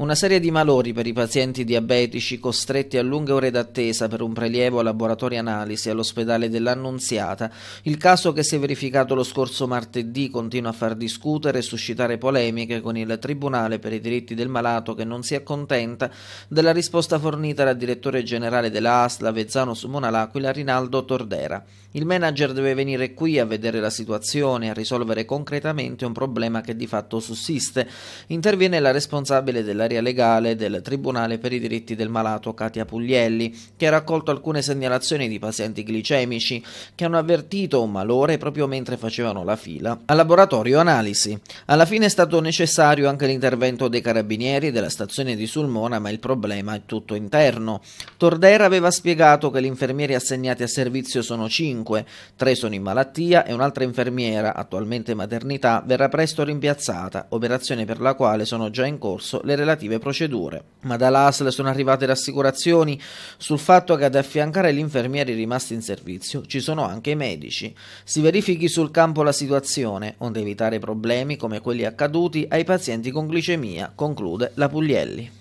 Una serie di malori per i pazienti diabetici costretti a lunghe ore d'attesa per un prelievo a laboratorio analisi all'ospedale dell'Annunziata. Il caso che si è verificato lo scorso martedì continua a far discutere e suscitare polemiche con il Tribunale per i diritti del malato che non si accontenta della risposta fornita dal direttore generale della ASLA Vezzano Sumonalaquila Rinaldo Tordera. Il manager deve venire qui a vedere la situazione e a risolvere concretamente un problema che di fatto sussiste. Interviene la responsabile della segretaria legale del Tribunale per i diritti del malato Katia Puglielli, che ha raccolto alcune segnalazioni di pazienti glicemici che hanno avvertito un malore proprio mentre facevano la fila al laboratorio analisi. Alla fine è stato necessario anche l'intervento dei carabinieri della stazione di Sulmona, ma il problema è tutto interno. Tordera aveva spiegato che gli infermieri assegnati a servizio sono 5, 3 sono in malattia e un'altra infermiera, attualmente maternità, verrà presto rimpiazzata, operazione per la quale sono già in corso le relazioni relative procedure. Ma dall'ASL sono arrivate rassicurazioni sul fatto che ad affiancare gli infermieri rimasti in servizio ci sono anche i medici. Si verifichi sul campo la situazione, onde evitare problemi come quelli accaduti ai pazienti con glicemia, conclude la Puglielli.